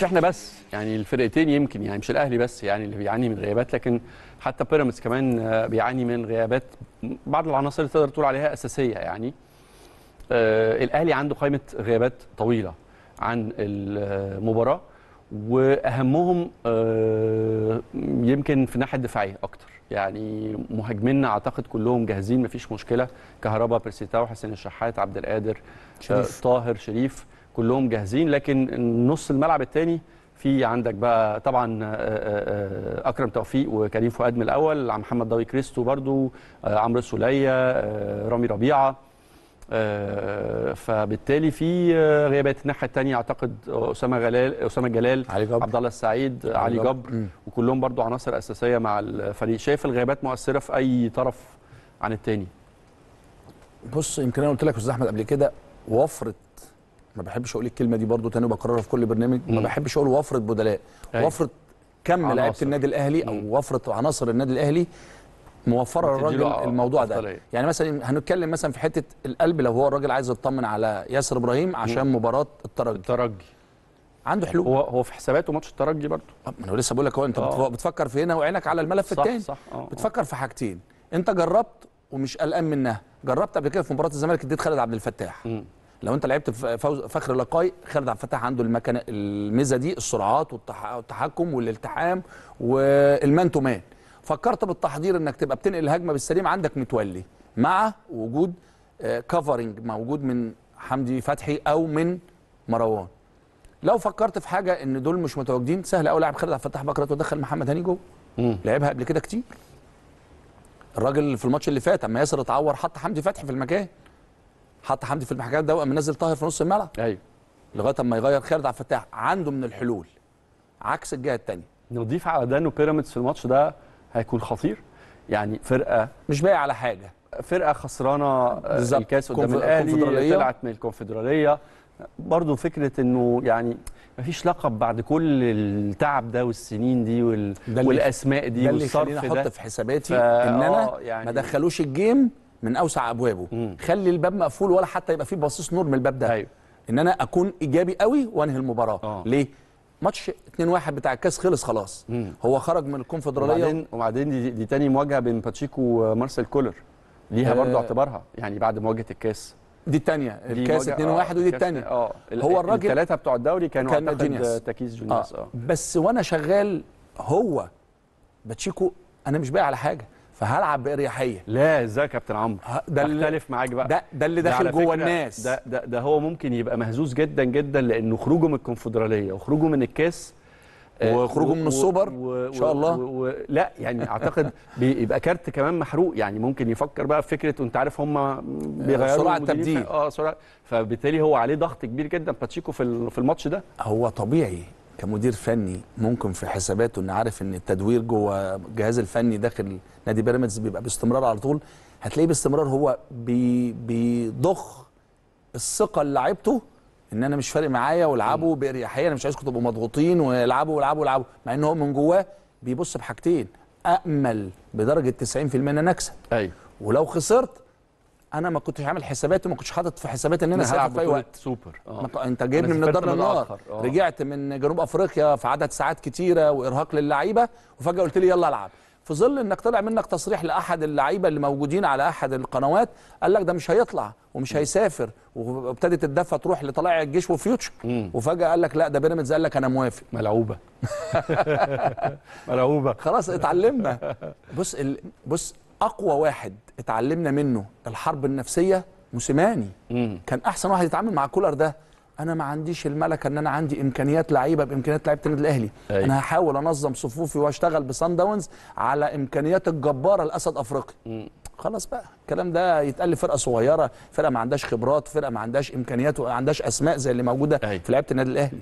مش احنا بس يعني الفرقتين يمكن يعني مش الاهلي بس يعني اللي بيعاني من غيابات لكن حتى بيراميدز كمان آه، بيعاني من غيابات بعض العناصر اللي تقدر تقول عليها اساسيه يعني آه الاهلي عنده قائمه غيابات طويله عن المباراه واهمهم آه يمكن في الناحيه الدفاعيه اكتر يعني مهاجمينا اعتقد كلهم جاهزين مفيش مشكله كهربا بيرسيتاو حسين الشحات عبد القادر آه، شريف. آه طاهر شريف كلهم جاهزين لكن نص الملعب الثاني في عندك بقى طبعا آه، آه، آه، اكرم توفيق وكريم فؤاد من الاول محمد ضوي كريستو برضو عمرو سوليه رامي ربيعه فبالتالي في غيابات الناحيه الثانيه اعتقد اسامه جلال اسامه جلال عبد الله السعيد علي جبر, جبر. وكلهم برضو عناصر اساسيه مع الفريق شايف الغيابات مؤثره في اي طرف عن الثاني بص يمكن انا قلت لك استاذ احمد قبل كده وفره ما بحبش اقول الكلمه دي برضو تاني وبكررها في كل برنامج ما بحبش اقول وفره بدلاء أيوة. وفره كم لعيبه النادي الاهلي او وفره عناصر النادي الاهلي موفره للراجل آه، الموضوع ده يعني مثلا هنتكلم مثلا في حته القلب لو هو الراجل عايز يطمن على ياسر ابراهيم عشان مم. مباراه الترجي الترجي عنده حلول هو هو في حساباته ماتش الترجي برضه آه، انا لسه بقول لك هو انت أوه. بتفكر في هنا وعينك على الملف الثاني آه، بتفكر في حاجتين انت جربت ومش قلقان منها جربت قبل كده في مباراه الزمالك اديت خالد عبد الفتاح مم. لو انت لعبت فوز فخر لقاي خالد عبد الفتاح عنده المكان الميزه دي السرعات والتحكم والالتحام والمان تو مان فكرت بالتحضير انك تبقى بتنقل الهجمه بالسليم عندك متولي مع وجود كفرنج آه، موجود من حمدي فتحي او من مروان لو فكرت في حاجه ان دول مش متواجدين سهل قوي لاعب خالد عبد الفتاح بكره ودخل محمد هاني جوه لعبها قبل كده كتير الراجل في الماتش اللي فات اما ياسر اتعور حط حمدي فتحي في المكان حط حمدي في المحكمه ده وقام منزل طاهر في نص الملعب ايوه لغايه اما يغير خالد عبد الفتاح عنده من الحلول عكس الجهه الثانيه نضيف على ده انه بيراميدز في الماتش ده هيكون خطير يعني فرقه مش باقي على حاجه فرقه خسرانه بالزبط. الكاس قدام الاهلي طلعت من الكونفدراليه برضه فكره انه يعني مفيش لقب بعد كل التعب ده والسنين دي وال... والاسماء دي والصرف ده اللي احط في حساباتي ان انا آه، يعني ما دخلوش الجيم من اوسع ابوابه مم. خلي الباب مقفول ولا حتى يبقى فيه بصيص نور من الباب ده أيوه. ان انا اكون ايجابي قوي وانهي المباراه أوه. ليه ماتش 2-1 بتاع الكاس خلص خلاص مم. هو خرج من الكونفدراليه وبعدين وبعدين دي, دي تاني مواجهه بين باتشيكو ومارسيل كولر ليها آه. برضو اعتبارها يعني بعد مواجهه الكاس دي الثانيه الكاس 2-1 آه ودي الثانيه اه هو الراجل الثلاثه بتوع الدوري كانوا كان جينياس تكيس جينياس آه. اه بس وانا شغال هو باتشيكو انا مش باقي على حاجه فهلعب باريحيه لا ازاي يا كابتن عمرو ده اختلف معاك بقى ده ده اللي داخل جوه الناس ده, ده ده هو ممكن يبقى مهزوز جدا جدا لانه خروجه من الكونفدراليه وخروجه من الكاس آه، وخروجه من السوبر ان شاء الله و و لا يعني اعتقد بيبقى كارت كمان محروق يعني ممكن يفكر بقى في فكره وانت عارف هم بيغيروا سرعه التبديل اه سرعه فبالتالي هو عليه ضغط كبير جدا باتشيكو في الماتش ده هو طبيعي كمدير فني ممكن في حساباته ان عارف ان التدوير جوه الجهاز الفني داخل نادي بيراميدز بيبقى باستمرار على طول هتلاقيه باستمرار هو بي بيضخ الثقه لعيبته ان انا مش فارق معايا والعبوا باريحيه انا مش عايزكم تبقوا مضغوطين والعبوا والعبوا والعبوا مع ان هو من جواه بيبص بحاجتين امل بدرجه 90% ان انا اكسب ايوه ولو خسرت انا ما كنتش عامل حساباتي ما كنتش حاطط في حساباتي ان انا هلعب في اي وقت سوبر آه. انت جايبني من الدار النار آه. رجعت من جنوب افريقيا في عدد ساعات كتيره وارهاق للعيبه وفجاه قلت لي يلا العب في ظل انك طلع منك تصريح لاحد اللعيبه اللي موجودين على احد القنوات قال لك ده مش هيطلع ومش هيسافر وابتدت الدفه تروح لطلائع الجيش وفيوتشر وفجاه قال لك لا ده بيراميدز قال لك انا موافق ملعوبه ملعوبه خلاص اتعلمنا بص ال... بص اقوى واحد اتعلمنا منه الحرب النفسيه موسيماني كان احسن واحد يتعامل مع كولر ده انا ما عنديش الملكه ان انا عندي امكانيات لعيبه بامكانيات لعيبه النادي الاهلي أي. انا هحاول انظم صفوفي واشتغل بسان داونز على امكانيات الجباره لاسد افريقي خلاص بقى الكلام ده يتقال فرقه صغيره فرقه ما عندهاش خبرات فرقه ما عندهاش امكانيات وما عندهاش اسماء زي اللي موجوده أي. في لعيبه النادي الاهلي